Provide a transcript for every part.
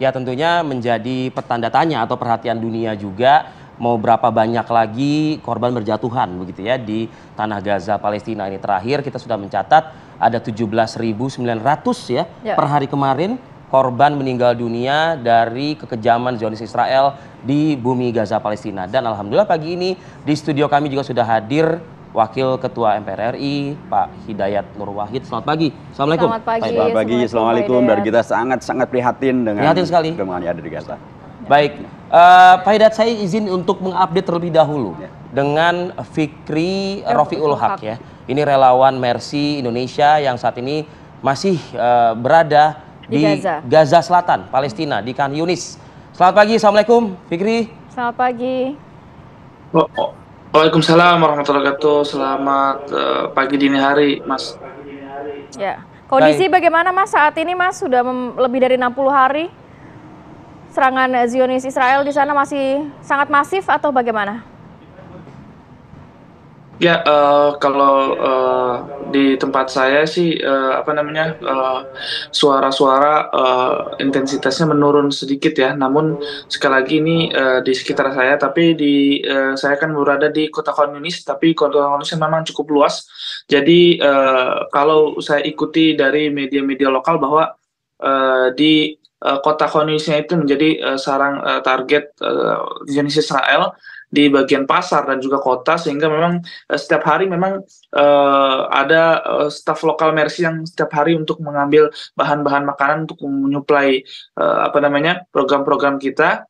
ya tentunya menjadi pertanda tanya atau perhatian dunia juga mau berapa banyak lagi korban berjatuhan begitu ya di tanah Gaza Palestina ini terakhir kita sudah mencatat ada 17.900 ya, ya per hari kemarin korban meninggal dunia dari kekejaman Zionis Israel di bumi Gaza Palestina dan alhamdulillah pagi ini di studio kami juga sudah hadir Wakil Ketua MPR RI, Pak Hidayat Nur Wahid. Selamat pagi. Assalamualaikum. Selamat pagi. Selamat pagi. Assalamualaikum. Dan kita sangat-sangat prihatin dengan prihatin sekali. kemungkinan yang ada di Gaza. Ya. Baik, uh, Pak Hidayat saya izin untuk mengupdate terlebih dahulu ya. dengan Fikri ya, eh, Rofiul Haq ya. Ini relawan Mercy Indonesia yang saat ini masih uh, berada di, di Gaza. Gaza Selatan, Palestina, di Kan Yunis. Selamat pagi, Assalamualaikum Fikri. Selamat pagi. Oh, oh. Waalaikumsalam warahmatullahi wabarakatuh. Selamat uh, pagi dini hari, Mas. Ya. Kondisi Baik. bagaimana Mas saat ini Mas? Sudah lebih dari 60 hari serangan Zionis Israel di sana masih sangat masif atau bagaimana? Ya, uh, kalau, uh, di tempat saya sih, uh, apa namanya, suara suara-suara, uh, intensitasnya menurun sedikit ya, namun sekali lagi ini, uh, di sekitar saya, tapi di uh, saya kan berada di kota Konunis, tapi kota komunisnya memang cukup luas. Jadi, uh, kalau saya ikuti dari media-media lokal bahwa, uh, di Eh, kota Khonisnya itu menjadi uh, sarang uh, target uh, jenis Israel di bagian pasar dan juga kota sehingga memang uh, setiap hari memang uh, ada uh, staf lokal Mercy yang setiap hari untuk mengambil bahan-bahan makanan untuk menyuplai uh, apa namanya program-program kita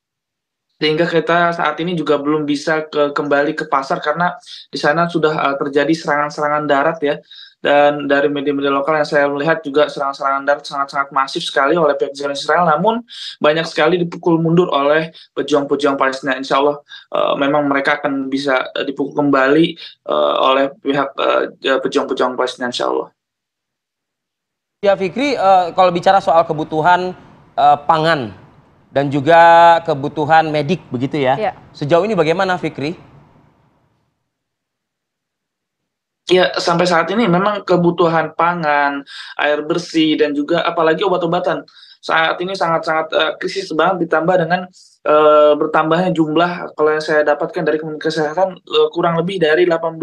sehingga kita saat ini juga belum bisa ke, kembali ke pasar karena di sana sudah uh, terjadi serangan-serangan darat ya dan dari media-media lokal yang saya melihat juga serangan-serangan darat sangat-sangat masif sekali oleh pihak Israel namun banyak sekali dipukul mundur oleh pejuang-pejuang Palestina insya Allah uh, memang mereka akan bisa eh, dipukul kembali uh, oleh pihak uh, pejuang-pejuang Palestina insya Allah Ya Fikri, uh, kalau bicara soal kebutuhan uh, pangan dan juga kebutuhan medik begitu ya. ya. Sejauh ini bagaimana Fikri? Ya, sampai saat ini memang kebutuhan pangan, air bersih, dan juga apalagi obat-obatan saat ini sangat-sangat uh, krisis banget ditambah dengan e, bertambahnya jumlah kalau yang saya dapatkan dari Kementerian Kesehatan e, kurang lebih dari 18.000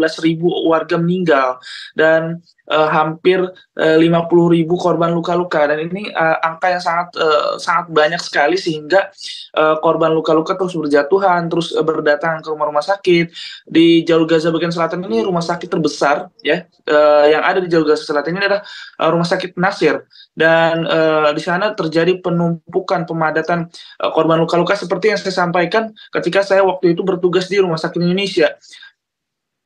warga meninggal dan e, hampir e, 50.000 korban luka-luka dan ini e, angka yang sangat e, sangat banyak sekali sehingga e, korban luka-luka terus berjatuhan terus e, berdatangan ke rumah-rumah sakit di jalur Gaza bagian selatan ini rumah sakit terbesar ya e, yang ada di jalur Gaza selatan ini adalah e, rumah sakit Nasir dan e, di sana terjadi penumpukan pemadatan korban luka-luka seperti seperti yang saya sampaikan ketika saya waktu itu bertugas di Rumah Sakit Indonesia.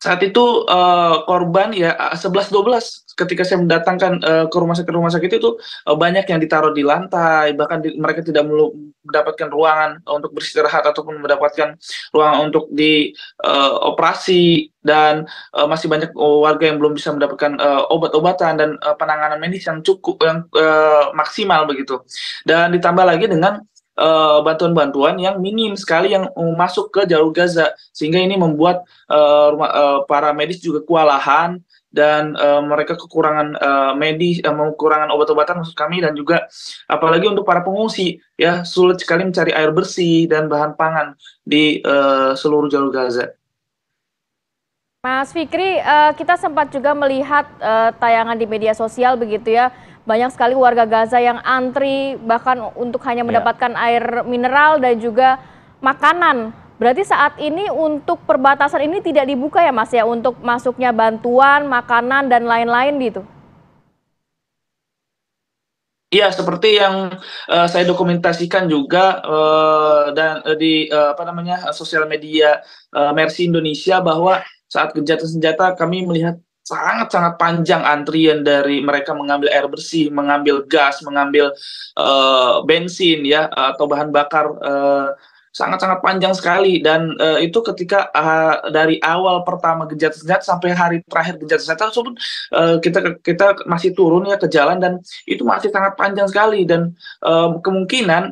Saat itu uh, korban ya 11-12 eh, ketika saya mendatangkan uh, ke rumah sakit rumah sakit itu uh, banyak yang ditaruh di lantai bahkan di, mereka tidak mendapatkan ruangan untuk beristirahat ataupun mendapatkan ruangan untuk di uh, operasi dan uh, masih banyak warga yang belum bisa mendapatkan uh, obat-obatan dan uh, penanganan medis yang cukup yang uh, maksimal begitu dan ditambah lagi dengan Eh, bantuan-bantuan uh, yang minim sekali yang masuk ke jalur Gaza sehingga ini membuat uh, rumah, uh, para medis juga kewalahan dan uh, mereka kekurangan uh, medis, uh, kekurangan obat-obatan maksud kami dan juga apalagi untuk para pengungsi ya sulit sekali mencari air bersih dan bahan pangan di uh, seluruh jalur Gaza. Mas Fikri, uh, kita sempat juga melihat uh, tayangan di media sosial begitu ya banyak sekali warga Gaza yang antri bahkan untuk hanya iya. mendapatkan yeah. air mineral dan juga makanan. Berarti saat ini untuk perbatasan ini tidak dibuka ya Mas ya untuk masuknya bantuan, makanan dan lain-lain gitu. Iya, seperti yang uh, saya dokumentasikan juga uh, dan uh, di uh, apa namanya sosial media uh, Mercy Indonesia bahwa saat gencatan senjata kami melihat sangat-sangat panjang antrian dari mereka mengambil air bersih, mengambil gas, mengambil uh, bensin ya atau bahan bakar uh, sangat-sangat panjang sekali dan uh, itu ketika uh, dari awal pertama gejat senjata sampai hari terakhir gejat senjata tersebut uh, kita kita masih turun ya ke jalan dan itu masih sangat panjang sekali dan uh, kemungkinan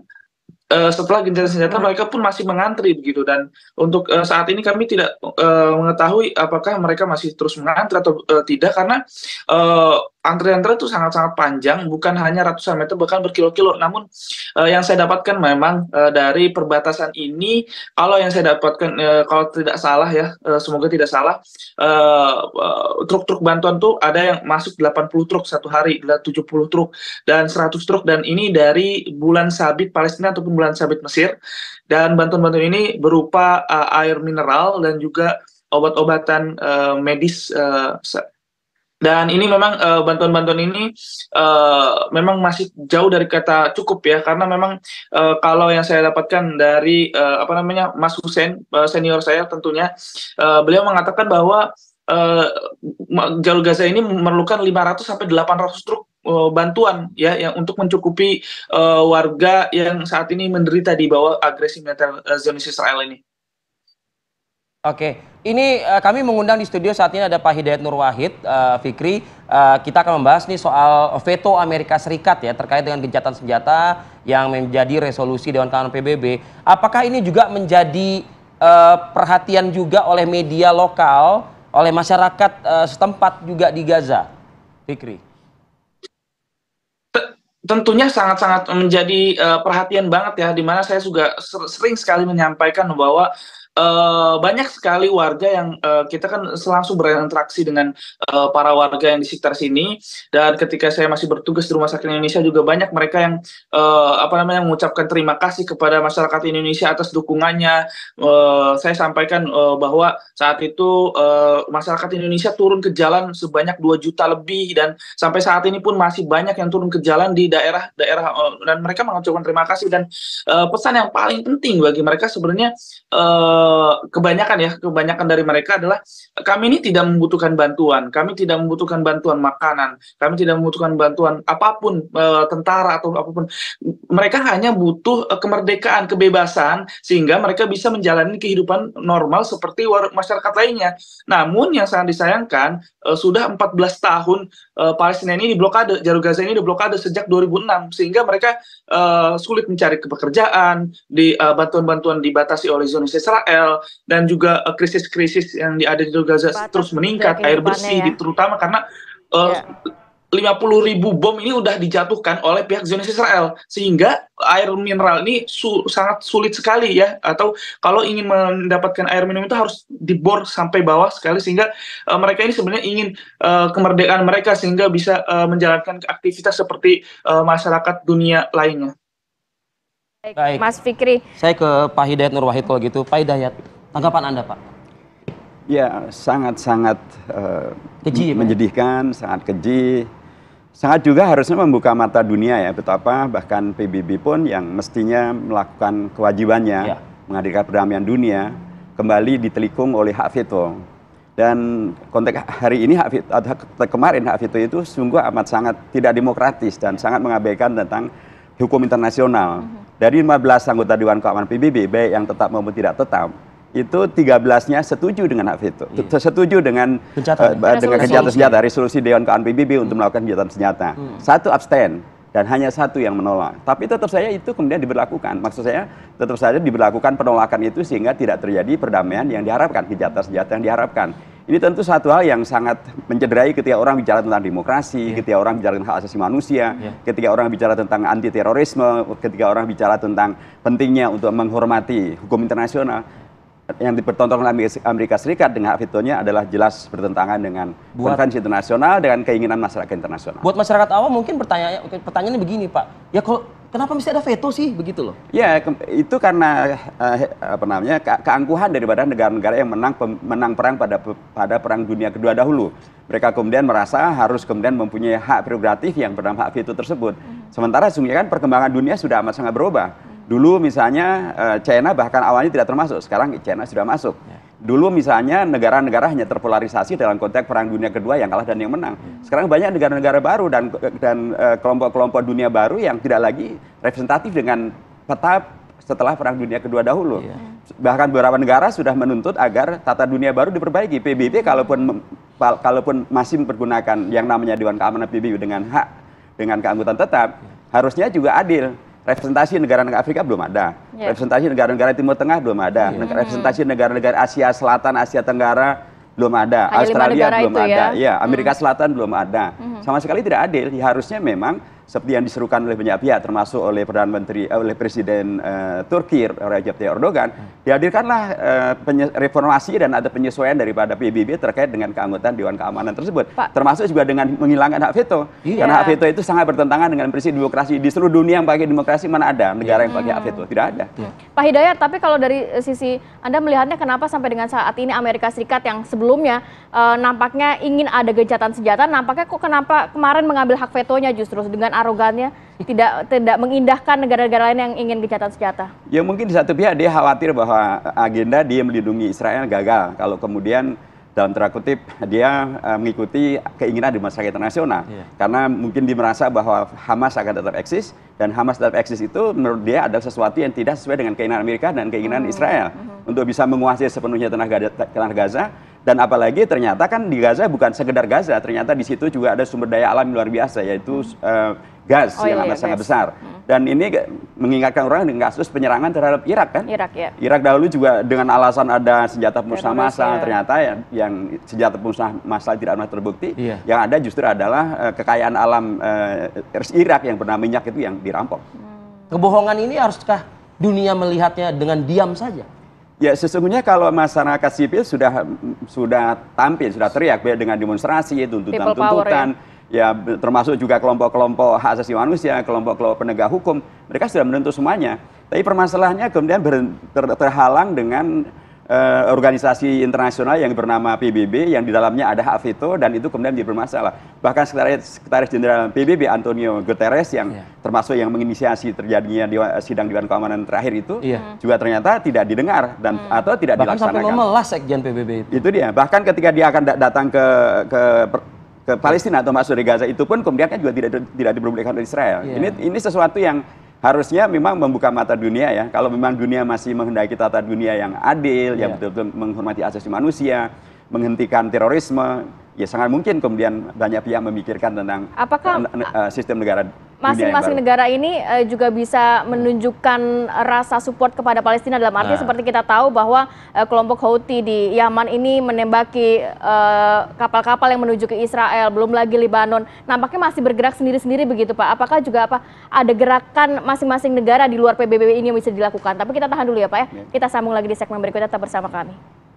uh, setelah gencatan senjata mereka pun masih mengantri begitu dan untuk uh, saat ini kami tidak uh, mengetahui apakah mereka masih terus mengantri atau uh, tidak karena uh, antrian-antrian itu sangat-sangat panjang, bukan hanya ratusan meter, bahkan berkilo-kilo. Namun eh, yang saya dapatkan memang eh, dari perbatasan ini, kalau yang saya dapatkan, eh, kalau tidak salah ya, eh, semoga tidak salah, eh, eh, truk-truk eh, bantuan tuh ada yang masuk 80 truk satu hari, 70 truk, dan 100 truk, dan ini dari bulan sabit Palestina ataupun bulan sabit Mesir. Dan bantuan-bantuan ini berupa eh, air mineral dan juga obat-obatan uh, medis uh, dan ini memang eh, bantuan-bantuan uh, ini uh, memang masih jauh dari kata cukup ya karena memang uh, kalau yang saya dapatkan dari uh, apa namanya Mas Husen uh, senior saya tentunya uh, beliau mengatakan bahwa uh, jalur Gaza ini memerlukan 500 sampai 800 truk bantuan ya yang untuk mencukupi uh, warga yang saat ini menderita di bawah agresi militer uh, Zionis Israel ini. Oke, ini uh, kami mengundang di studio saat ini ada Pak Hidayat Nur Wahid, uh, Fikri. Uh, kita akan membahas nih soal veto Amerika Serikat ya terkait dengan gencatan senjata yang menjadi resolusi Dewan Keamanan PBB. Apakah ini juga menjadi uh, perhatian juga oleh media lokal, oleh masyarakat uh, setempat juga di Gaza, Fikri? tentunya sangat-sangat menjadi uh, perhatian banget ya dimana saya juga sering sekali menyampaikan bahwa Eh, banyak sekali warga yang uh, kita kan selalu berinteraksi dengan uh, para warga yang di sekitar sini dan ketika saya masih bertugas di Rumah Sakit Indonesia juga banyak mereka yang uh, apa namanya mengucapkan terima kasih kepada masyarakat Indonesia atas dukungannya uh, saya sampaikan uh, bahwa saat itu uh, masyarakat Indonesia turun ke jalan sebanyak 2 juta lebih dan sampai saat ini pun masih banyak yang turun ke jalan di daerah-daerah uh, dan mereka mengucapkan terima kasih dan uh, pesan yang paling penting bagi mereka sebenarnya uh, Eh, kebanyakan ya, kebanyakan dari mereka adalah kami ini tidak membutuhkan bantuan, kami tidak membutuhkan bantuan makanan, kami tidak membutuhkan bantuan apapun e, tentara atau apapun. Mereka hanya butuh e, kemerdekaan, kebebasan sehingga mereka bisa menjalani kehidupan normal seperti masyarakat lainnya. Namun yang sangat disayangkan sudah sudah 14 tahun e, Palestina ini diblokade, Jalur Gaza ini diblokade sejak 2006 sehingga mereka e, sulit mencari pekerjaan, di bantuan-bantuan e, dibatasi oleh zona Israel Israel dan juga eh, krisis-krisis uh, yang ada di Gaza Batas terus meningkat air bersih ya. terutama karena uh, yeah. 50 ribu bom ini sudah dijatuhkan oleh pihak Zionis Israel sehingga air mineral ini su sangat sulit sekali ya atau kalau ingin mendapatkan air minum itu harus dibor sampai bawah sekali sehingga uh, mereka ini sebenarnya ingin uh, kemerdekaan mereka sehingga bisa uh, menjalankan aktivitas seperti uh, masyarakat dunia lainnya. Baik, Mas Fikri. Saya ke Pak Hidayat Nur Wahid kalau gitu. Pak Hidayat, tanggapan Anda Pak? Ya, sangat-sangat uh, keji, menjadikan, ya? sangat keji. Sangat juga harusnya membuka mata dunia ya, betapa bahkan PBB pun yang mestinya melakukan kewajibannya ya. menghadirkan perdamaian dunia, kembali ditelikung oleh hak veto. Dan konteks hari ini, hak veto, atau kemarin hak veto itu sungguh amat sangat tidak demokratis dan sangat mengabaikan tentang hukum internasional. Uh mhm. -huh dari 15 anggota Dewan Keamanan PBB, baik yang tetap maupun tidak tetap, itu 13-nya setuju dengan hak veto. Iya. Setuju dengan gencatan, eh, uh, dengan kejahatan senjata, resolusi Dewan Keamanan PBB untuk melakukan kejahatan senjata. Hmm. Satu abstain dan hanya satu yang menolak. Tapi tetap saya itu kemudian diberlakukan. Maksud saya tetap saja diberlakukan penolakan itu sehingga tidak terjadi perdamaian yang diharapkan, kejahatan senjata yang diharapkan. Ini tentu satu hal yang sangat mencederai ketika orang bicara tentang demokrasi, yeah. ketika orang bicara tentang hak asasi manusia, yeah. ketika orang bicara tentang anti terorisme, ketika orang bicara tentang pentingnya untuk menghormati hukum internasional yang dipertontonkan Amerika Serikat dengan hak vetonya adalah jelas bertentangan dengan buat, konvensi internasional dengan keinginan masyarakat internasional. Buat masyarakat awam mungkin pertanyaannya pertanyaannya begini Pak. Ya kalau Kenapa mesti ada veto sih begitu loh? Ya itu karena eh, apa namanya ke keangkuhan daripada negara-negara yang menang menang perang pada pada perang dunia kedua dahulu. Mereka kemudian merasa harus kemudian mempunyai hak prerogatif yang bernama hak veto tersebut. Hmm. Sementara sungguh kan perkembangan dunia sudah amat sangat berubah. Hmm. Dulu misalnya uh, China bahkan awalnya tidak termasuk, sekarang China sudah masuk. Yeah. Dulu misalnya negara-negara hanya terpolarisasi dalam konteks perang dunia kedua yang kalah dan yang menang. Sekarang banyak negara-negara baru dan dan eh, kelompok-kelompok dunia baru yang tidak lagi representatif dengan peta setelah perang dunia kedua dahulu. Yeah. Bahkan beberapa negara sudah menuntut agar tata dunia baru diperbaiki. PBB kalaupun kalaupun masih mempergunakan yang namanya Dewan Keamanan PBB dengan hak dengan keanggotaan tetap, iya. harusnya juga adil representasi negara-negara Afrika belum ada, yeah. representasi negara-negara Timur Tengah belum ada, yeah. Iya. representasi negara-negara Asia Selatan, Asia Tenggara belum ada, Hanya Australia belum ya. ada, ya, ya Amerika hmm. Selatan belum ada, hmm. sama sekali tidak adil. Ya, harusnya memang seperti yang diserukan oleh banyak pihak termasuk oleh perdana menteri eh, oleh presiden uh, Turki Recep Tayyip Erdogan hmm. dihadirkanlah uh, reformasi dan ada penyesuaian daripada PBB terkait dengan keanggotaan Dewan Keamanan tersebut Pak. termasuk juga dengan menghilangkan hak veto yeah. karena hak veto itu sangat bertentangan dengan prinsip demokrasi di seluruh dunia yang pakai demokrasi mana ada negara yeah. yang pakai hak veto tidak ada yeah. Iya. Pak Hidayat tapi kalau dari sisi Anda melihatnya kenapa sampai dengan saat ini Amerika Serikat yang sebelumnya uh, nampaknya ingin ada gejatan senjata nampaknya kok kenapa kemarin mengambil hak vetonya justru dengan arogannya tidak tidak mengindahkan negara-negara lain yang ingin gencatan senjata. Ya mungkin di satu pihak dia khawatir bahwa agenda dia melindungi Israel gagal kalau kemudian dalam tanda kutip dia eh, mengikuti keinginan di masyarakat internasional yeah. karena mungkin dia merasa bahwa Hamas akan tetap eksis dan Hamas tetap eksis itu menurut dia adalah sesuatu yang tidak sesuai dengan keinginan Amerika dan keinginan hmm. Israel hmm. untuk bisa menguasai sepenuhnya tanah Gaza, tanah Gaza dan apalagi ternyata kan di Gaza bukan sekedar Gaza, ternyata di situ juga ada sumber daya alam luar biasa yaitu hmm. uh, gas oh, iya, yang iya, iya, sangat gas. besar. Hmm. Dan ini mengingatkan orang dengan kasus penyerangan terhadap Irak kan? Irak ya. Irak dahulu juga dengan alasan ada senjata pemusnah massal ya. ternyata yang, yang senjata pemusnah massal tidak pernah terbukti. Iya. Yang ada justru adalah uh, kekayaan alam uh, Irak yang bernama minyak itu yang dirampok. Hmm. Kebohongan ini haruskah dunia melihatnya dengan diam saja? Ya sesungguhnya kalau masyarakat sipil sudah sudah tampil, sudah teriak dengan demonstrasi, tuntutan-tuntutan, ya. ya termasuk juga kelompok-kelompok hak asasi manusia, kelompok-kelompok penegak hukum, mereka sudah menuntut semuanya. Tapi permasalahannya kemudian ber, ter, terhalang dengan eh, organisasi internasional yang bernama PBB yang di dalamnya ada hak veto dan itu kemudian menjadi bermasalah. Bahkan sekretaris sekretaris jenderal PBB Antonio Guterres yang yeah. termasuk yang menginisiasi terjadinya di, eh, sidang Dewan Keamanan terakhir itu yeah. juga ternyata tidak didengar dan hmm. atau tidak Bahkan dilaksanakan. Bahkan sampai melas sekjen PBB itu. Itu dia. Bahkan ketika dia akan datang ke ke ke Palestina atau masuk dari Gaza itu pun kemudian kan juga tidak tidak diperbolehkan oleh Israel. Yeah. Ini ini sesuatu yang harusnya memang membuka mata dunia ya. Kalau memang dunia masih menghendaki tata dunia yang adil, yeah. yang iya. betul-betul menghormati asasi manusia, menghentikan terorisme, ya sangat mungkin kemudian banyak pihak memikirkan tentang Apakah, eh, eh, sistem negara masing-masing negara ini uh, juga bisa menunjukkan rasa support kepada Palestina dalam arti nah. seperti kita tahu bahwa uh, kelompok Houthi di Yaman ini menembaki eh, kapal-kapal uh, yang menuju ke Israel, belum lagi Lebanon. Nampaknya masih bergerak sendiri-sendiri begitu, Pak. Apakah juga apa ada gerakan masing-masing negara di luar PBB ini yang bisa dilakukan? Tapi kita tahan dulu ya, Pak ya. ya. Kita sambung lagi di segmen berikutnya tetap bersama kami.